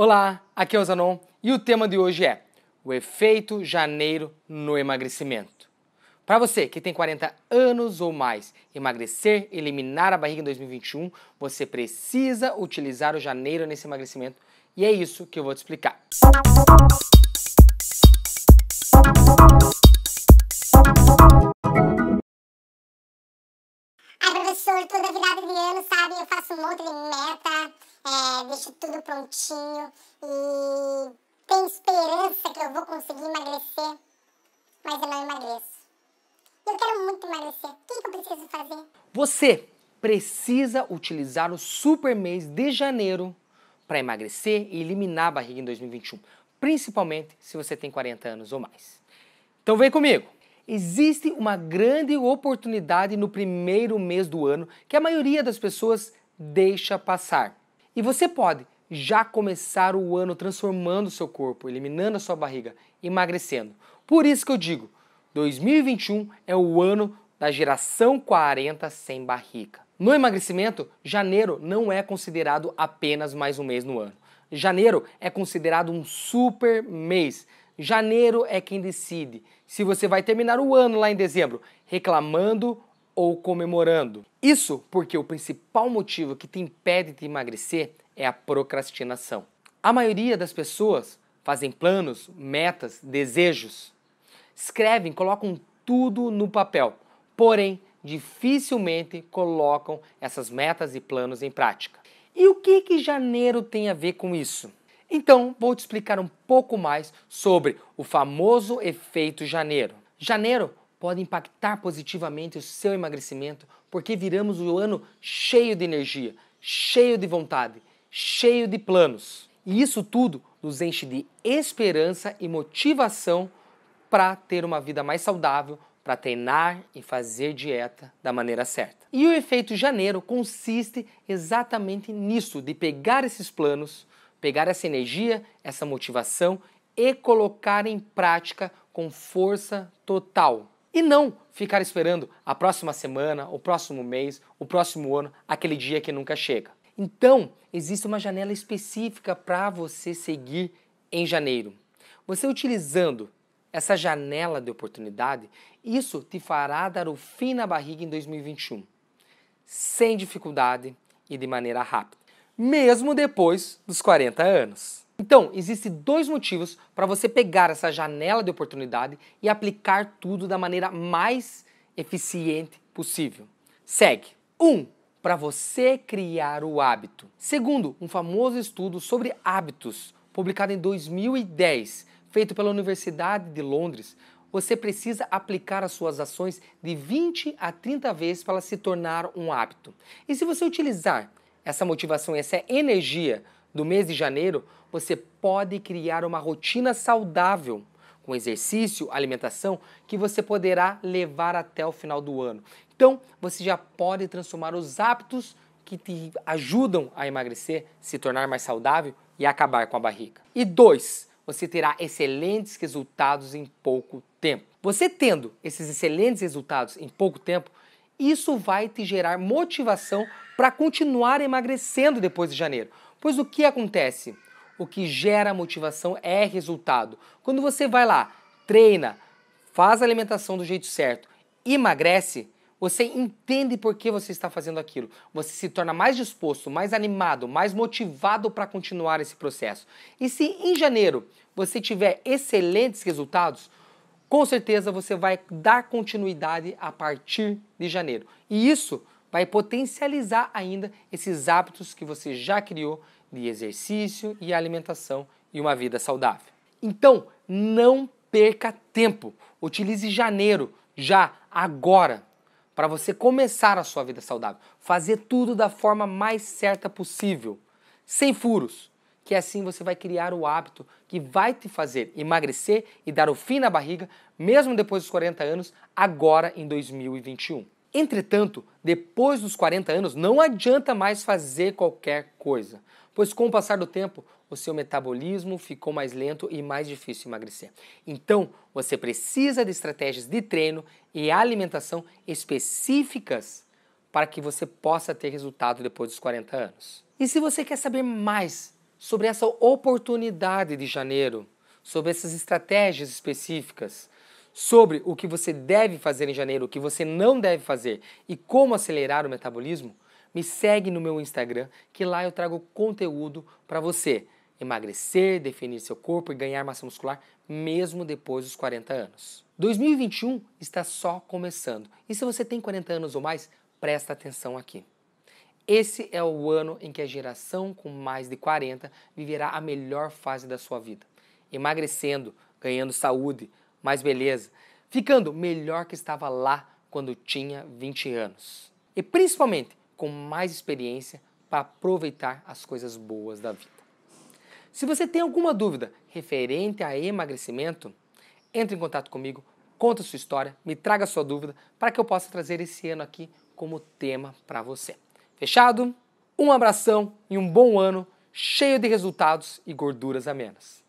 Olá, aqui é o Zanon e o tema de hoje é o efeito janeiro no emagrecimento. Para você que tem 40 anos ou mais, emagrecer, eliminar a barriga em 2021, você precisa utilizar o janeiro nesse emagrecimento e é isso que eu vou te explicar. Música Ai, professor, toda virada de ano, sabe? Eu faço um monte de meta, é, deixo tudo prontinho e tenho esperança que eu vou conseguir emagrecer, mas eu não emagreço. Eu quero muito emagrecer. O que, que eu preciso fazer? Você precisa utilizar o super mês de janeiro para emagrecer e eliminar a barriga em 2021, principalmente se você tem 40 anos ou mais. Então vem comigo! Existe uma grande oportunidade no primeiro mês do ano que a maioria das pessoas deixa passar. E você pode já começar o ano transformando seu corpo, eliminando a sua barriga, emagrecendo. Por isso que eu digo, 2021 é o ano da geração 40 sem barriga. No emagrecimento, janeiro não é considerado apenas mais um mês no ano. Janeiro é considerado um super mês. Janeiro é quem decide se você vai terminar o ano lá em dezembro reclamando ou comemorando. Isso porque o principal motivo que te impede de emagrecer é a procrastinação. A maioria das pessoas fazem planos, metas, desejos, escrevem, colocam tudo no papel, porém dificilmente colocam essas metas e planos em prática. E o que que janeiro tem a ver com isso? Então, vou te explicar um pouco mais sobre o famoso efeito janeiro. Janeiro pode impactar positivamente o seu emagrecimento porque viramos o ano cheio de energia, cheio de vontade, cheio de planos. E isso tudo nos enche de esperança e motivação para ter uma vida mais saudável, para treinar e fazer dieta da maneira certa. E o efeito janeiro consiste exatamente nisso, de pegar esses planos, pegar essa energia, essa motivação e colocar em prática com força total. E não ficar esperando a próxima semana, o próximo mês, o próximo ano, aquele dia que nunca chega. Então, existe uma janela específica para você seguir em janeiro. Você utilizando essa janela de oportunidade, isso te fará dar o fim na barriga em 2021, sem dificuldade e de maneira rápida mesmo depois dos 40 anos. Então, existem dois motivos para você pegar essa janela de oportunidade e aplicar tudo da maneira mais eficiente possível. Segue. Um, para você criar o hábito. Segundo, um famoso estudo sobre hábitos, publicado em 2010, feito pela Universidade de Londres, você precisa aplicar as suas ações de 20 a 30 vezes para se tornar um hábito. E se você utilizar essa motivação, essa energia do mês de janeiro, você pode criar uma rotina saudável com exercício, alimentação, que você poderá levar até o final do ano. Então, você já pode transformar os hábitos que te ajudam a emagrecer, se tornar mais saudável e acabar com a barriga. E dois, você terá excelentes resultados em pouco tempo. Você tendo esses excelentes resultados em pouco tempo, isso vai te gerar motivação para continuar emagrecendo depois de janeiro. Pois o que acontece? O que gera motivação é resultado. Quando você vai lá, treina, faz a alimentação do jeito certo, emagrece, você entende por que você está fazendo aquilo. Você se torna mais disposto, mais animado, mais motivado para continuar esse processo. E se em janeiro você tiver excelentes resultados, com certeza você vai dar continuidade a partir de janeiro. E isso vai potencializar ainda esses hábitos que você já criou de exercício e alimentação e uma vida saudável. Então, não perca tempo. Utilize janeiro já agora para você começar a sua vida saudável, fazer tudo da forma mais certa possível, sem furos, que assim você vai criar o hábito que vai te fazer emagrecer e dar o fim na barriga, mesmo depois dos 40 anos, agora em 2021. Entretanto, depois dos 40 anos, não adianta mais fazer qualquer coisa, pois com o passar do tempo, o seu metabolismo ficou mais lento e mais difícil emagrecer. Então, você precisa de estratégias de treino e alimentação específicas para que você possa ter resultado depois dos 40 anos. E se você quer saber mais sobre essa oportunidade de janeiro, sobre essas estratégias específicas, sobre o que você deve fazer em janeiro, o que você não deve fazer e como acelerar o metabolismo, me segue no meu Instagram, que lá eu trago conteúdo para você emagrecer, definir seu corpo e ganhar massa muscular mesmo depois dos 40 anos. 2021 está só começando. E se você tem 40 anos ou mais, presta atenção aqui. Esse é o ano em que a geração com mais de 40 viverá a melhor fase da sua vida, emagrecendo, ganhando saúde, mais beleza, ficando melhor que estava lá quando tinha 20 anos. E principalmente com mais experiência para aproveitar as coisas boas da vida. Se você tem alguma dúvida referente a emagrecimento, entre em contato comigo, conta sua história, me traga sua dúvida para que eu possa trazer esse ano aqui como tema para você. Fechado? Um abração e um bom ano cheio de resultados e gorduras amenas.